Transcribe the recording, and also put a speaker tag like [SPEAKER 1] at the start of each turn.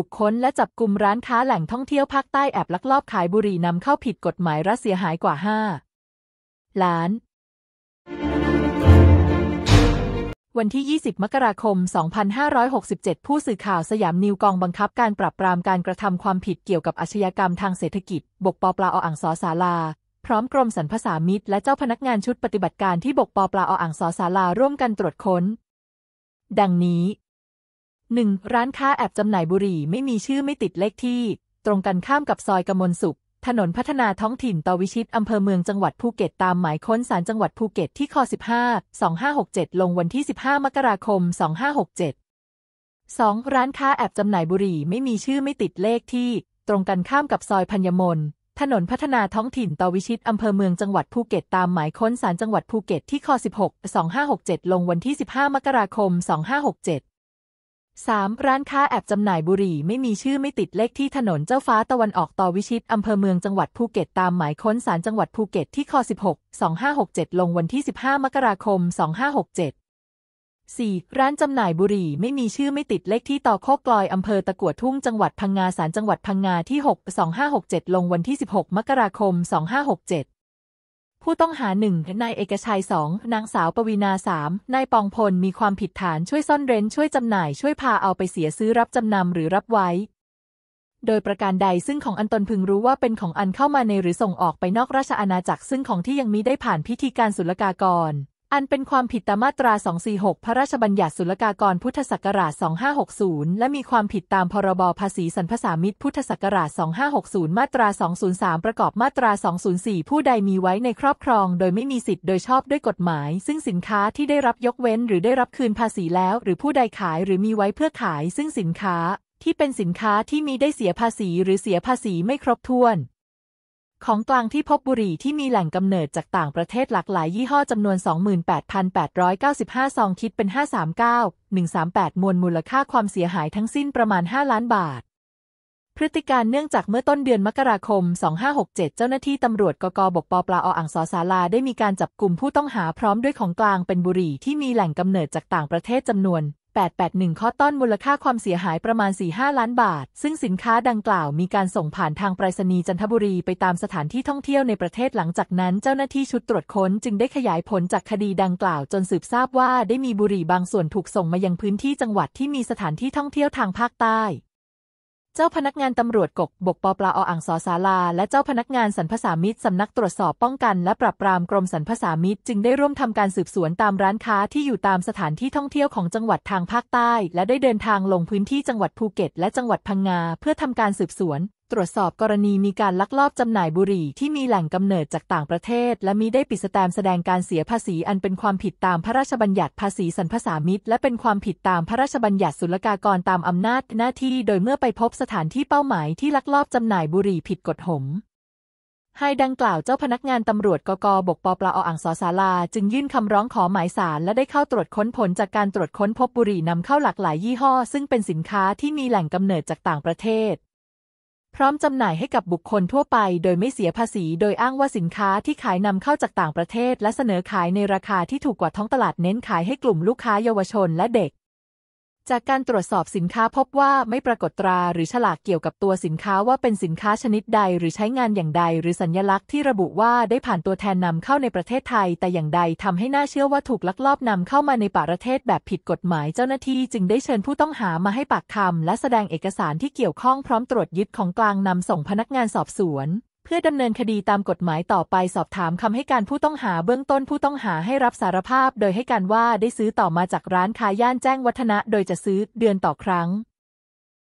[SPEAKER 1] บุคคลและจับกลุ่มร้านค้าแหล่งท่องเที่ยวภาคใต้แอบลักลอบขายบุหรี่นำเข้าผิดกฎหมายรัสเสียหายกว่า 5 ล้าน วันที่ 20 มกราคม 2567 ผู้สื่อข่าวสยามนิวกองบังคับการปรับปรามการกระทำความผิดเกี่ยวกับอาชญากรรมทางเศรษฐกิจ บกปปลาออ่างสอสาลา พร้อมกรมสรรพสามิตและเจ้าพนักงานชุดปฏิบัติการที่บกปปลาออ่างสอสาลาร่วมกันตรวจค้น ดังนี้ 1. ร้านค้าแอบจำหน่ายบุหรี่ไม่มีชื่อไม่ติดเลขที่ ตรงกันข้ามกับซอยกำมลสุขถนนพัฒนาท้องถิ่นตวิชิตอำเภอเมืองจังหวัดภูเก็ต ตามหมายค้นสารจังหวัดภูเก็ตที่ค15 2567 ลงวันที่ 15 มกราคม 2567 2. ร้านค้าแอบจำหน่ายบุหรี่ไม่มีชื่อไม่ติดเลขที่ ตรงกันข้ามกับซอยพญมล ถนนพัฒนาท้องถิ่นตวิชิตอำเภอเมืองจังหวัดภูเก็ต ตามหมายค้นสารจังหวัดภูเก็ตที่ค16 2567 ลงวันที่ 15 มกราคม 2567 3. ร้านค้าแอบจำหน่ายบุหรี่ ไม่มีชื่อไม่ติดเลขที่ถนนเจ้าฟ้าตะวันออกต่อวิชิตอำเภอเมืองจังหวัดภูเก็ตตามหมายค้นสารจังหวัดภูเก็ตที่ค16 2567ลงวันที่ 15 มกราคม 2567 4. ร้านจำหน่ายบุหรี่ ไม่มีชื่อไม่ติดเลขที่ต่อโคกกลอยอำเภอตะกวดทุ่งจังหวัดพังงาสารจังหวัดพังงาที่6 2567 ลงวันที่ 16 มกราคม 2567ผู้ต้องหาหนึ่งนายเอกชัยสอง นางสาวปวีณาสามนายปองพลมีความผิดฐานช่วยซ่อนเร้นช่วยจำหน่ายช่วยพาเอาไปเสียซื้อรับจำนำหรือรับไว้ โดยประการใดซึ่งของอันตนพึงรู้ว่าเป็นของอันเข้ามาในหรือส่งออกไปนอกราชอาณาจักรซึ่งของที่ยังมิได้ผ่านพิธีการศุลกากรอันเป็นความผิดตามมาตรา 246 พระราชบัญญัติศุลกากรพุทธศักราช 2560 และมีความผิดตามพรบภาษีสรรพสามิตพุทธศักราช 2560 มาตรา 203 ประกอบมาตรา 204 ผู้ใดมีไว้ในครอบครองโดยไม่มีสิทธิ์โดยชอบด้วยกฎหมาย ซึ่งสินค้าที่ได้รับยกเว้นหรือได้รับคืนภาษีแล้ว หรือผู้ใดขายหรือมีไว้เพื่อขาย ซึ่งสินค้า ที่เป็นสินค้าที่มีได้เสียภาษีหรือเสียภาษีไม่ครบถ้วนของกลางที่พบบุหรี่ที่มีแหล่งกำเนิดจากต่างประเทศหลากหลายยี่ห้อจำนวน 28,895 ซองคิดเป็น 539,138 มวลมูลค่าความเสียหายทั้งสิ้นประมาณ 5 ล้านบาท พฤติการเนื่องจากเมื่อต้นเดือนมกราคม 2567 เจ้าหน้าที่ตำรวจ กกบกปปลาออ่างสอสาลาได้มีการจับกลุ่มผู้ต้องหาพร้อมด้วยของกลางเป็นบุหรี่ที่มีแหล่งกำเนิดจากต่างประเทศจำนวน881ข้อต้อนมูลค่าความเสียหายประมาณ 4-5 ล้านบาท ซึ่งสินค้าดังกล่าวมีการส่งผ่านทางไปรษณีย์จันทบุรี ไปตามสถานที่ท่องเที่ยวในประเทศหลังจากนั้น เจ้าหน้าที่ชุดตรวจค้นจึงได้ขยายผลจากคดีดังกล่าว จนสืบทราบว่าได้มีบุหรี่บางส่วนถูกส่งมายังพื้นที่จังหวัดที่มีสถานที่ท่องเที่ยวทางภาคใต้เจ้าพนักงานตำรวจกกบกปปลาออ่างสอสาลา และเจ้าพนักงานสรรพสามิตสำนักตรวจสอบป้องกันและปราบปรามกรมสรรพสามิตจึงได้ร่วมทำการสืบสวนตามร้านค้าที่อยู่ตามสถานที่ท่องเที่ยวของจังหวัดทางภาคใต้ และได้เดินทางลงพื้นที่จังหวัดภูเก็ต และจังหวัดพังงา เพื่อทำการสืบสวนตรวจสอบกรณีมีการลักลอบจำหน่ายบุหรี่ที่มีแหล่งกำเนิดจากต่างประเทศ และมีได้ปิดสแตมแสดงการเสียภาษีอันเป็นความผิดตามพระราชบัญญัติภาษีสรรพสามิตและเป็นความผิดตามพระราชบัญญัติศุลกากรตามอำนาจหน้าที่โดยเมื่อไปพบสถานที่เป้าหมายที่ลักลอบจำหน่ายบุหรี่ผิดกฎหม ให้ดังกล่าวเจ้าพนักงานตำรวจกกบกปปลาออ่างสอสาลาจึงยื่นคำร้องขอหมายสารและได้เข้าตรวจค้นผลจากการตรวจค้นพบบุหรี่นำเข้าหลากหลายยี่ห้อ ซึ่งเป็นสินค้าที่มีแหล่งกำเนิดจากต่างประเทศพร้อมจำหน่ายให้กับบุคคลทั่วไปโดยไม่เสียภาษี โดยอ้างว่าสินค้าที่ขายนำเข้าจากต่างประเทศและเสนอขายในราคาที่ถูกกว่าท้องตลาดเน้นขายให้กลุ่มลูกค้าเยาวชนและเด็กจากการตรวจสอบสินค้าพบว่าไม่ปรากฏตราหรือฉลากเกี่ยวกับตัวสินค้าว่าเป็นสินค้าชนิดใดหรือใช้งานอย่างใดหรือสัญญลักษณ์ที่ระบุว่าได้ผ่านตัวแทนนำเข้าในประเทศไทยแต่อย่างใดทำให้น่าเชื่อว่าถูกลักลอบนำเข้ามาในประเทศแบบผิดกฎหมายเจ้าหน้าที่จึงได้เชิญผู้ต้องหามาให้ปากคำและแสดงเอกสารที่เกี่ยวข้องพร้อมตรวจยึดของกลางนำส่งพนักงานสอบสวนเพื่อดำเนินคดีตามกฎหมายต่อไป สอบถามคำให้การผู้ต้องหาเบื้องต้นผู้ต้องหาให้รับสารภาพ โดยให้การว่าได้ซื้อต่อมาจากร้านค้าย่านแจ้งวัฒนะโดยจะซื้อเดือนต่อครั้ง